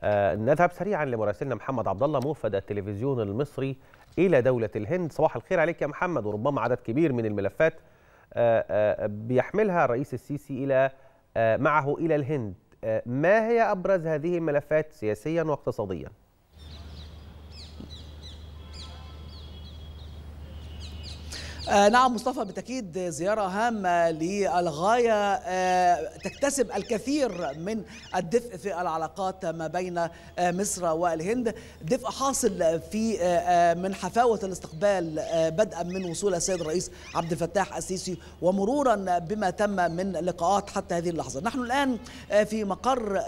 آه، نذهب سريعا لمراسلنا محمد عبد الله موفد التلفزيون المصري الى دوله الهند صباح الخير عليك يا محمد وربما عدد كبير من الملفات آه، آه، بيحملها الرئيس السيسي الى معه الى الهند ما هي ابرز هذه الملفات سياسيا واقتصاديا آه نعم مصطفى بالتأكيد زيارة هامة للغاية آه تكتسب الكثير من الدفء في العلاقات ما بين آه مصر والهند دفء حاصل في آه، آه، من حفاوة الاستقبال آه، بدءا من وصول السيد الرئيس عبد الفتاح السيسي ومرورا بما تم من لقاءات حتى هذه اللحظة نحن الآن في مقر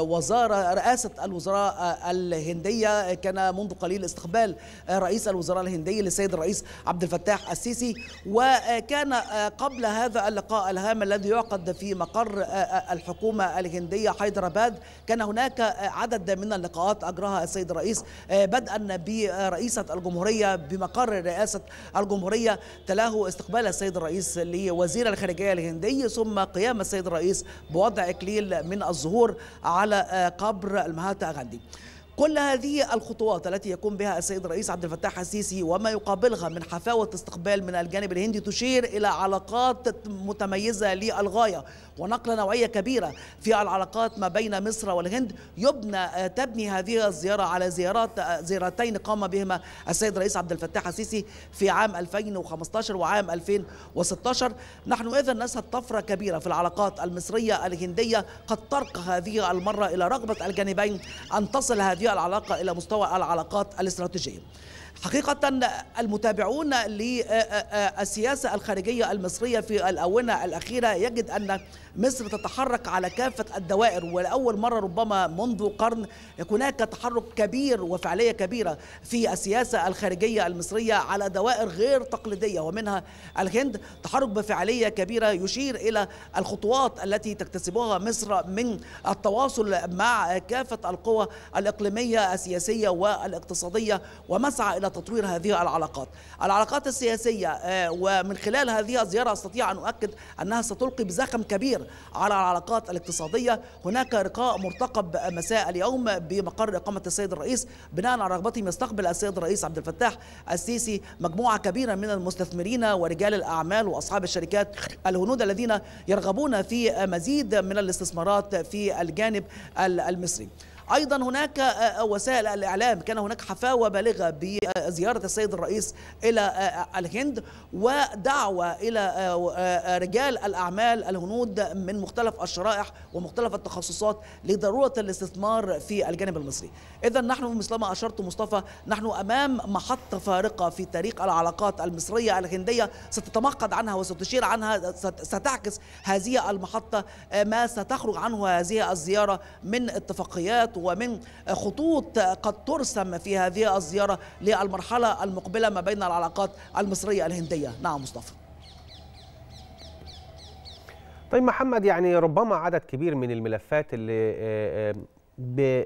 وزارة رئاسة الوزراء الهندية كان منذ قليل استقبال رئيس الوزراء الهندي للسيد الرئيس عبد الفتاح السيسي السيسي وكان آه، قبل هذا اللقاء الهام الذي يعقد في مقر آه، آه، الحكومة الهندية حيدرباد كان هناك عدد من اللقاءات أجراها السيد الرئيس بدءا برئيسة الجمهورية بمقر رئاسة الجمهورية تلاه استقبال السيد الرئيس لوزير الخارجية الهندي ثم قيام السيد الرئيس بوضع إكليل من الزهور على قبر المهاتا غاندي كل هذه الخطوات التي يقوم بها السيد الرئيس عبد الفتاح السيسي وما يقابلها من حفاوة استقبال من الجانب الهندي تشير إلى علاقات متميزة للغاية ونقلة نوعية كبيرة في العلاقات ما بين مصر والهند يبنى آه، تبني هذه الزيارة على زيارات آه، زيارتين قام بهما السيد الرئيس عبد الفتاح السيسي في عام 2015 وعام 2016 نحن إذا نشهد طفرة كبيرة في العلاقات المصرية الهندية قد ترقى هذه المرة إلى رغبة الجانبين أن تصل هذه العلاقة إلى مستوى العلاقات الاستراتيجية حقيقة المتابعون للسياسة الخارجية المصرية في الأونة الأخيرة يجد أن مصر تتحرك على كافة الدوائر ولأول مرة ربما منذ قرن هناك تحرك كبير وفعلية كبيرة في السياسة الخارجية المصرية على دوائر غير تقليدية ومنها الهند تحرك بفعالية كبيرة يشير إلى الخطوات التي تكتسبها مصر من التواصل مع كافة القوى الإقليمية السياسية والاقتصادية ومسعى إلى تطوير هذه العلاقات العلاقات السياسية آه، ومن خلال هذه الزيارة أستطيع أن أؤكد أنها ستلقي بزخم كبير على العلاقات الاقتصادية هناك لقاء مرتقب مساء اليوم بمقر إقامة السيد الرئيس بناء على رغبتهم يستقبل السيد الرئيس عبد الفتاح السيسي مجموعة كبيرة من المستثمرين ورجال الأعمال وأصحاب الشركات الهنود الذين يرغبون في مزيد من الاستثمارات في الجانب المصري أيضا هناك آه، آه، وسائل الإعلام كان هناك حفاوة بالغة بزيارة السيد الرئيس إلى آه، الهند ودعوة إلى رجال الأعمال الهنود من مختلف الشرائح ومختلف التخصصات لضرورة الاستثمار في الجانب المصري إذا نحن مثلما أشرت مصطفى نحن أمام محطة فارقة في تاريخ العلاقات المصرية الهندية ستتمقد عنها وستشير عنها ستعكس هذه المحطة ما ستخرج عنه هذه الزيارة من اتفاقيات ومن خطوط قد ترسم في هذه الزيارة للمرحلة المقبلة ما بين العلاقات المصرية الهندية نعم مصطفى طيب محمد يعني ربما عدد كبير من الملفات اللي آه، آه،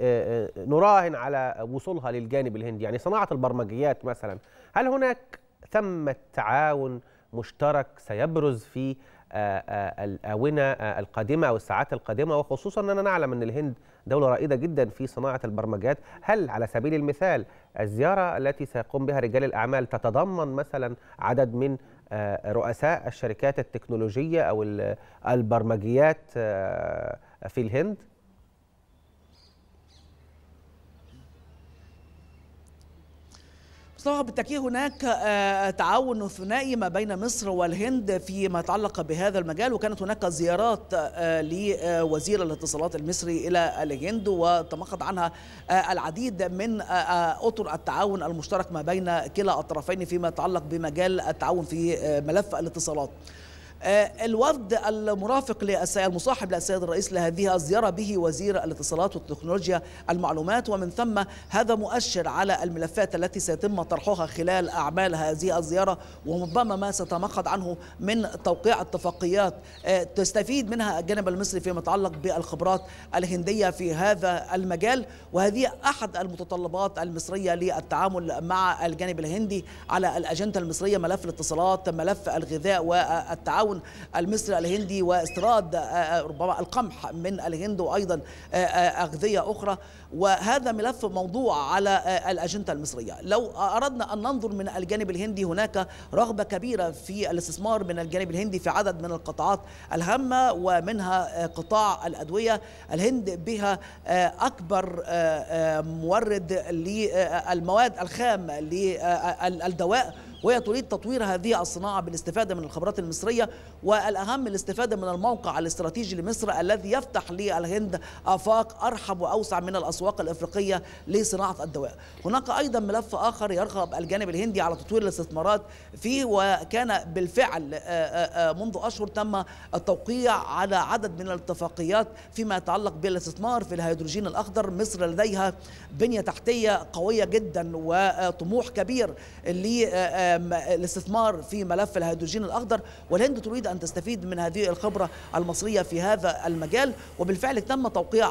آه، نراهن على وصولها للجانب الهندي يعني صناعة البرمجيات مثلا هل هناك ثمة تعاون مشترك سيبرز في الاونه آه، القادمه او الساعات القادمه وخصوصا اننا نعلم ان الهند دوله رائده جدا في صناعه البرمجات هل على سبيل المثال الزياره التي سيقوم بها رجال الاعمال تتضمن مثلا عدد من آه، رؤساء الشركات التكنولوجيه او البرمجيات آه، في الهند مصطفى بالتأكيد هناك آه، آه، تعاون ثنائي ما بين مصر والهند فيما يتعلق بهذا المجال وكانت هناك زيارات آه، لوزير الاتصالات المصري إلى الهند وتمخض عنها العديد من أطر التعاون المشترك ما بين كلا الطرفين فيما يتعلق بمجال التعاون في ملف الاتصالات آه، الوفد المرافق المصاحب للسيد الرئيس لهذه الزيارة به وزير الاتصالات والتكنولوجيا المعلومات ومن ثم هذا مؤشر على الملفات التي سيتم طرحها خلال أعمال هذه الزيارة وربما ما ستمقد عنه من توقيع اتفاقيات آه، تستفيد منها الجانب المصري فيما يتعلق بالخبرات الهندية في هذا المجال وهذه أحد المتطلبات المصرية للتعامل مع الجانب الهندي على الأجندة المصرية ملف الاتصالات ملف الغذاء والتعاون تعاون المصري الهندي واستيراد آه، آه، ربما القمح من الهند وايضا آه، اغذيه اخرى وهذا ملف موضوع على الاجنده المصريه لو اردنا ان ننظر من الجانب الهندي هناك رغبه كبيره في الاستثمار من الجانب الهندي في عدد من القطاعات الهامه ومنها قطاع الادويه الهند بها اكبر مورد للمواد الخام للدواء وهي تريد تطوير هذه الصناعة بالاستفادة من الخبرات المصرية والأهم الاستفادة من الموقع الاستراتيجي لمصر الذي يفتح للهند آفاق أرحب وأوسع من الأسواق الإفريقية لصناعة الدواء هناك أيضا ملف آخر يرغب الجانب الهندي على تطوير الاستثمارات فيه وكان بالفعل آه، آه، آه، منذ أشهر تم التوقيع على عدد من الاتفاقيات فيما يتعلق بالاستثمار في الهيدروجين الأخضر مصر لديها بنية تحتية قوية جدا وطموح كبير اللي الاستثمار في ملف الهيدروجين الأخضر والهند تريد أن تستفيد من هذه الخبرة المصرية في هذا المجال وبالفعل تم توقيع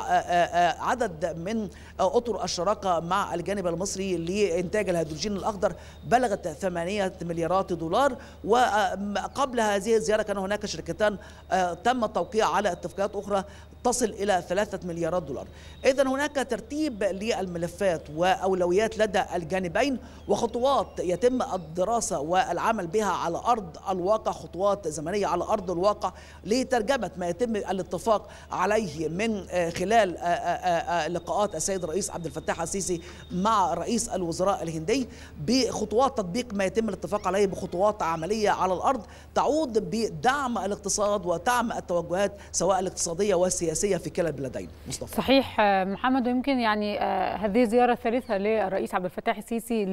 عدد من أطر الشراكة مع الجانب المصري لإنتاج الهيدروجين الأخضر بلغت 8 مليارات دولار وقبل هذه الزيارة كان هناك شركتان تم التوقيع على اتفاقيات أخرى تصل إلى ثلاثة مليارات دولار إذا هناك ترتيب للملفات وأولويات لدى الجانبين وخطوات يتم الدراسة الدراسة والعمل بها على أرض الواقع خطوات زمنية على أرض الواقع لترجمة ما يتم الاتفاق عليه من آه، خلال آه، آه، لقاءات السيد الرئيس عبد الفتاح السيسي مع رئيس الوزراء الهندي بخطوات تطبيق ما يتم الاتفاق عليه بخطوات عملية على الأرض تعود بدعم الاقتصاد ودعم التوجهات سواء الاقتصادية والسياسية في كلا البلدين مصطفى صحيح محمد ويمكن يعني هذه زيارة ثالثة للرئيس عبد الفتاح السيسي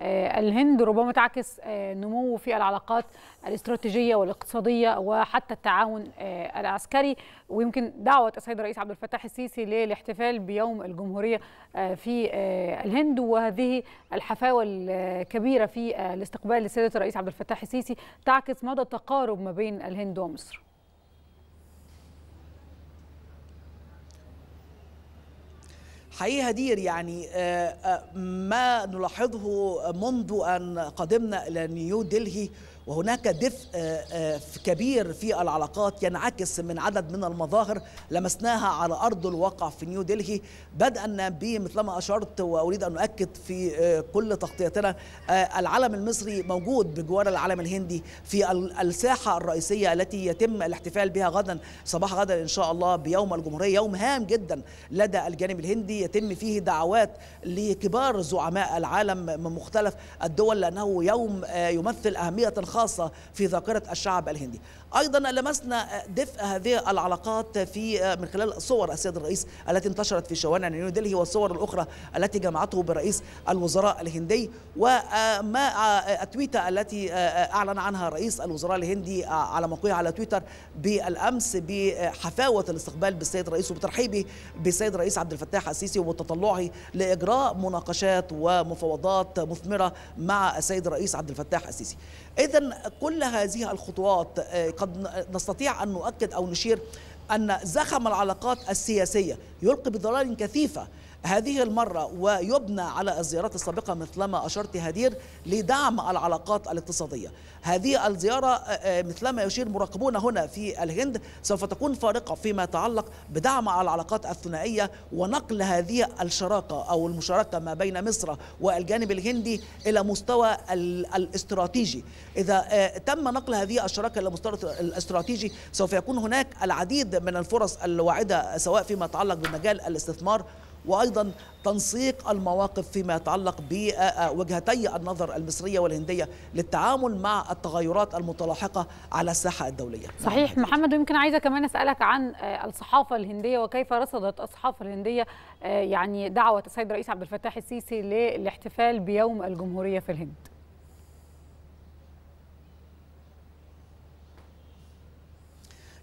للهند ربما تعكس آه، نمو في العلاقات الاستراتيجيه والاقتصاديه وحتى التعاون آه، العسكري ويمكن دعوه السيد الرئيس عبد الفتاح السيسي للاحتفال بيوم الجمهوريه آه، في الهند وهذه الحفاوه الكبيره في الاستقبال للسيد الرئيس عبد الفتاح السيسي تعكس مدى التقارب ما بين الهند ومصر حقيقة هدير يعني آه، آه، ما نلاحظه منذ أن قدمنا إلى نيو دلهي وهناك دفء آه، آه، كبير في العلاقات ينعكس من عدد من المظاهر لمسناها على أرض الواقع في نيو دلهي بدءا بمثل ما أشرت وأريد أن أؤكد في آه، كل تغطيتنا العلم المصري موجود بجوار العلم الهندي في الساحة الرئيسية التي يتم الاحتفال بها غدا صباح غدا إن شاء الله بيوم الجمهورية يوم هام جدا لدى الجانب الهندي يتم فيه دعوات لكبار زعماء العالم من مختلف الدول لأنه يوم يمثل أهمية الخاصة في ذاكرة الشعب الهندي أيضا لمسنا دفء هذه العلاقات في من خلال صور السيد الرئيس التي انتشرت في شوارع نيو دلهي والصور الأخرى التي جمعته برئيس الوزراء الهندي وما التويتة التي أعلن عنها رئيس الوزراء الهندي على موقعه على تويتر بالأمس بحفاوة الاستقبال بالسيد الرئيس وبترحيبه بالسيد الرئيس عبد الفتاح السيسي وتطلعه لإجراء مناقشات ومفاوضات مثمرة مع السيد الرئيس عبد الفتاح السيسي إذا كل هذه الخطوات آه، قد نستطيع أن نؤكد أو نشير أن زخم العلاقات السياسية يلقي بضلال كثيفة هذه المرة ويبنى على الزيارات السابقة مثلما أشرت هدير لدعم العلاقات الاقتصادية هذه الزيارة آه، آه، مثلما يشير مراقبون هنا في الهند سوف تكون فارقة فيما يتعلق بدعم العلاقات الثنائية ونقل هذه الشراكة أو المشاركة ما بين مصر والجانب الهندي إلى مستوى الاستراتيجي إذا آه، تم نقل هذه الشراكة إلى مستوى الاستراتيجي سوف يكون هناك العديد من الفرص الواعدة سواء فيما يتعلق بمجال الاستثمار وأيضا تنسيق المواقف فيما يتعلق بوجهتي النظر المصرية والهندية للتعامل مع التغيرات المتلاحقة على الساحة الدولية صحيح محمد ويمكن عايزة كمان أسألك عن آه، الصحافة الهندية وكيف رصدت الصحافة الهندية آه، يعني دعوة السيد الرئيس عبد الفتاح السيسي للاحتفال بيوم الجمهورية في الهند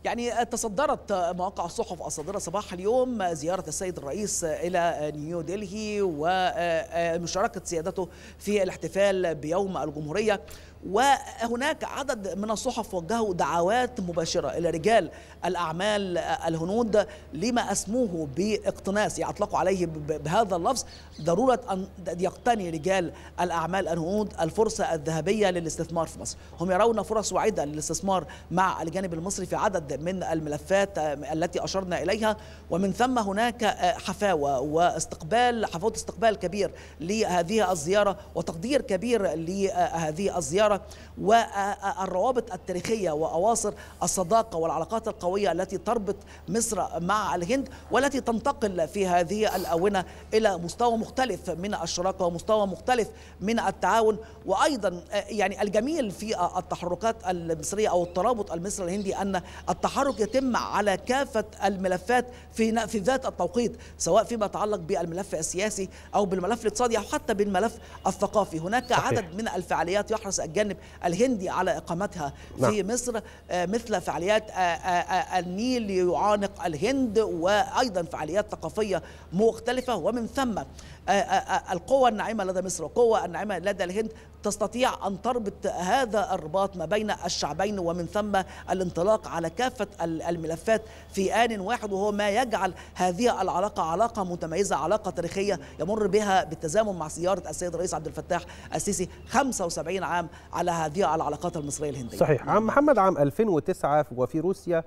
يعني تصدرت مواقع الصحف الصادرة صباح اليوم زيارة السيد الرئيس إلى نيو دلهي ومشاركة سيادته في الاحتفال بيوم الجمهورية وهناك عدد من الصحف وجهوا دعوات مباشرة إلى رجال الأعمال الهنود لما أسموه باقتناص يطلقوا عليه بهذا اللفظ ضرورة أن يقتني رجال الأعمال الهنود الفرصة الذهبية للاستثمار في مصر هم يرون فرص واعده للاستثمار مع الجانب المصري في عدد من الملفات التي أشرنا إليها ومن ثم هناك حفاوة واستقبال حفاوة استقبال كبير لهذه الزيارة وتقدير كبير لهذه الزيارة التجارة والروابط التاريخية وأواصر الصداقة والعلاقات القوية التي تربط مصر مع الهند والتي تنتقل في هذه الأونة إلى مستوى مختلف من الشراكة ومستوى مختلف من التعاون وأيضا يعني الجميل في التحركات المصرية أو الترابط المصري الهندي أن التحرك يتم على كافة الملفات في في ذات التوقيت سواء فيما يتعلق بالملف السياسي أو بالملف الاقتصادي أو حتى بالملف الثقافي هناك صحيح. عدد من الفعاليات يحرص الجانب الجانب الهندي على إقامتها في نعم. مصر آه، مثل فعاليات آه، آه، النيل يعانق الهند وأيضا فعاليات ثقافية مختلفة ومن ثم آه، آه، آه، القوة الناعمة لدى مصر والقوة الناعمة لدى الهند تستطيع أن تربط هذا الرباط ما بين الشعبين ومن ثم الانطلاق على كافة الملفات في آن واحد وهو ما يجعل هذه العلاقة علاقة متميزة علاقة تاريخية يمر بها بالتزامن مع سيارة السيد الرئيس عبد الفتاح السيسي 75 عام على هذه العلاقات المصرية الهندية صحيح عم محمد عام 2009 وفي روسيا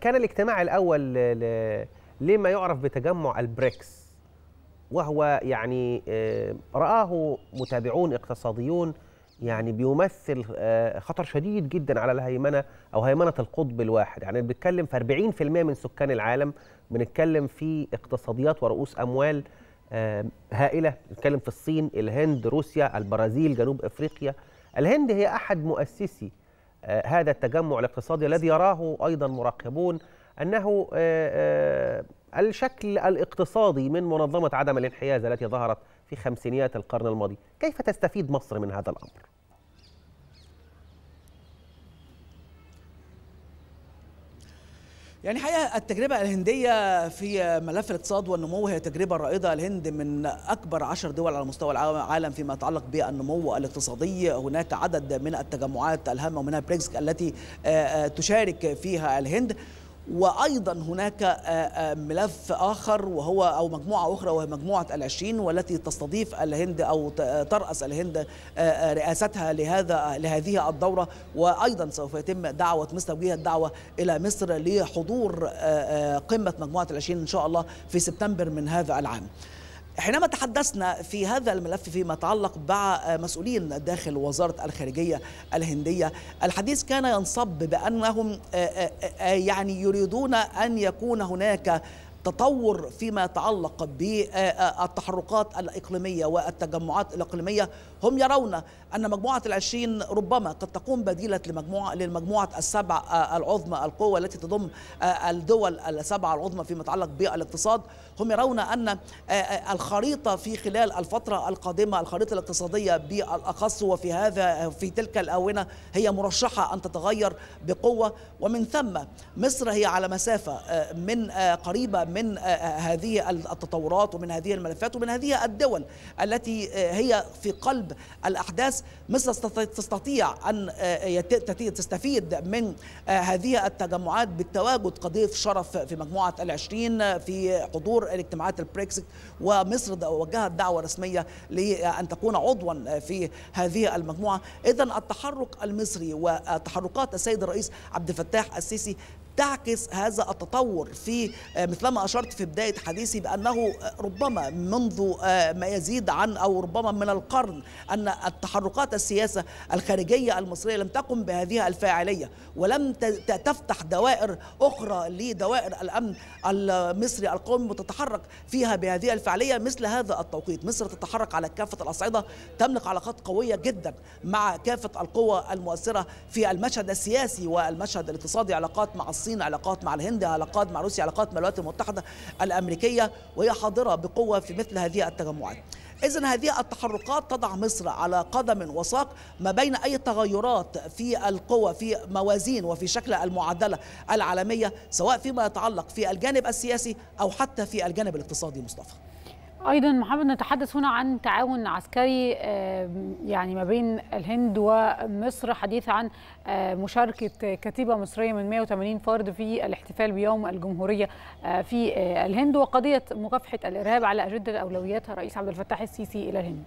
كان الاجتماع الأول لما يعرف بتجمع البريكس وهو يعني آه، رآه متابعون اقتصاديون يعني بيمثل آه، خطر شديد جدا على الهيمنه او هيمنه القطب الواحد يعني بنتكلم في 40% من سكان العالم بنتكلم في اقتصاديات ورؤوس اموال آه، هائله بنتكلم في الصين الهند روسيا البرازيل جنوب افريقيا الهند هي احد مؤسسي هذا التجمع الاقتصادي الذي يراه ايضا مراقبون أنه آه، آه، الشكل الاقتصادي من منظمة عدم الانحياز التي ظهرت في خمسينيات القرن الماضي كيف تستفيد مصر من هذا الأمر؟ يعني حقيقة التجربة الهندية في ملف الاقتصاد والنمو هي تجربة رائدة الهند من أكبر عشر دول على مستوى العالم فيما يتعلق بالنمو الاقتصادي هناك عدد من التجمعات الهامة ومنها بريكس التي آه، تشارك فيها الهند وأيضا هناك آه، آه، ملف آخر وهو أو مجموعة أخرى وهي مجموعة العشرين والتي تستضيف الهند أو آه، ترأس الهند رئاستها لهذا لهذه الدورة وأيضا سوف يتم دعوة مصر توجيه الدعوة إلى مصر لحضور قمة مجموعة العشرين إن شاء الله في سبتمبر من هذا العام. حينما تحدثنا في هذا الملف فيما يتعلق بمسؤولين داخل وزارة الخارجية الهندية الحديث كان ينصب بأنهم يعني يريدون أن يكون هناك تطور فيما يتعلق بالتحركات الإقليمية والتجمعات الإقليمية هم يرون أن مجموعة العشرين ربما قد تقوم بديلة لمجموعة للمجموعة السبع آه، العظمى القوة التي تضم آه، الدول السبع العظمى فيما يتعلق بالاقتصاد هم يرون أن آه، الخريطة في خلال الفترة القادمة الخريطة الاقتصادية بالأخص وفي هذا في تلك الآونة هي مرشحة أن تتغير بقوة ومن ثم مصر هي على مسافة من قريبة من هذه التطورات ومن هذه الملفات ومن هذه الدول التي هي في قلب الأحداث مصر تستطيع أن آه، تستفيد من آه، هذه التجمعات بالتواجد كضيف شرف في مجموعة العشرين في حضور اجتماعات البريكس ومصر وجهت دعوة رسمية لأن تكون عضوا في هذه المجموعة إذا التحرك المصري وتحركات السيد الرئيس عبد الفتاح السيسي تعكس هذا التطور في آه، مثلما أشرت في بداية حديثي بأنه آه، ربما منذ آه، ما يزيد عن أو ربما من القرن أن التحركات السياسة الخارجية المصرية لم تقم بهذه الفاعلية ولم تفتح دوائر أخرى لدوائر الأمن المصري القومي وتتحرك فيها بهذه الفعالية مثل هذا التوقيت مصر تتحرك على كافة الأصعدة تملك علاقات قوية جدا مع كافة القوى المؤثرة في المشهد السياسي والمشهد الاقتصادي علاقات مع الصين الصين علاقات مع الهند علاقات مع روسيا علاقات مع الولايات المتحدة الأمريكية وهي حاضرة بقوة في مثل هذه التجمعات إذا هذه التحركات تضع مصر على قدم وساق ما بين أي تغيرات في القوة في موازين وفي شكل المعادلة العالمية سواء فيما يتعلق في الجانب السياسي أو حتى في الجانب الاقتصادي مصطفى ايضا محمد نتحدث هنا عن تعاون عسكري يعني ما بين الهند ومصر حديث عن مشاركه كتيبه مصريه من 180 فرد في الاحتفال بيوم الجمهوريه آه، في آه، الهند وقضيه مكافحه الارهاب على اجنده اولوياتها الرئيس عبد الفتاح السيسي الى الهند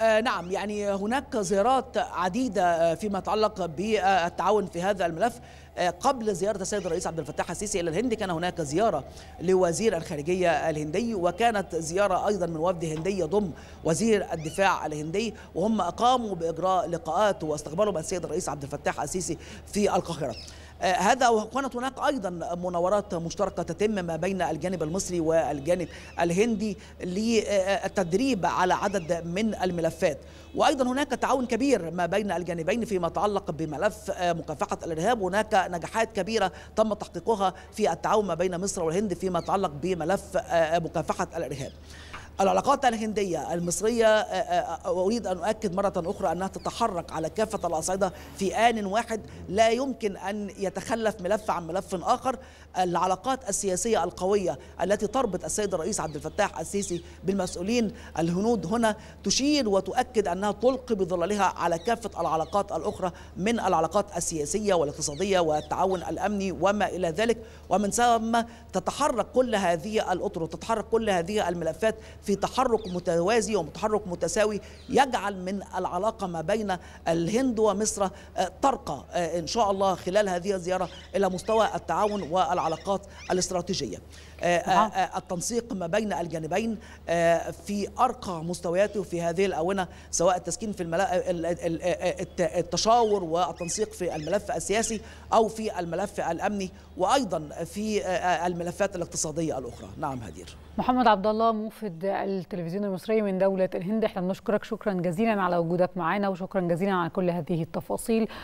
آه، نعم يعني هناك زيارات عديدة فيما يتعلق بالتعاون في هذا الملف آه، قبل زيارة السيد الرئيس عبد الفتاح السيسي إلى الهند كان هناك زيارة لوزير الخارجية الهندي وكانت زيارة أيضا من وفد هندي يضم وزير الدفاع الهندي وهم أقاموا بإجراء لقاءات واستقبلوا السيد الرئيس عبد الفتاح السيسي في القاهرة آه، هذا وكانت هناك ايضا مناورات مشتركه تتم ما بين الجانب المصري والجانب الهندي للتدريب على عدد من الملفات وايضا هناك تعاون كبير ما بين الجانبين فيما يتعلق بملف آه، مكافحه الارهاب هناك نجاحات كبيره تم تحقيقها في التعاون ما بين مصر والهند فيما يتعلق بملف آه، مكافحه الارهاب العلاقات الهندية المصرية آه، آه، آه، أريد أن أؤكد مرة أخرى أنها تتحرك على كافة الأصعدة في آن واحد لا يمكن أن يتخلف ملف عن ملف آخر العلاقات السياسية القوية التي تربط السيد الرئيس عبد الفتاح السيسي بالمسؤولين الهنود هنا تشير وتؤكد أنها تلقي بظلالها على كافة العلاقات الأخرى من العلاقات السياسية والاقتصادية والتعاون الأمني وما إلى ذلك ومن ثم تتحرك كل هذه الأطر وتتحرك كل هذه الملفات في في تحرك متوازي ومتحرك متساوي يجعل من العلاقه ما بين الهند ومصر ترقى آه، آه، ان شاء الله خلال هذه الزياره الى مستوى التعاون والعلاقات الاستراتيجيه. آه، نعم. التنسيق ما بين الجانبين في ارقى مستوياته في هذه الاونه سواء التسكين في التشاور والتنسيق في الملف السياسي او في الملف الامني وايضا في الملفات الاقتصاديه الاخرى. نعم هدير. محمد عبد الله موفد التلفزيون المصري من دولة الهند احنا بنشكرك شكرا جزيلا على وجودك معنا وشكرا جزيلا على كل هذه التفاصيل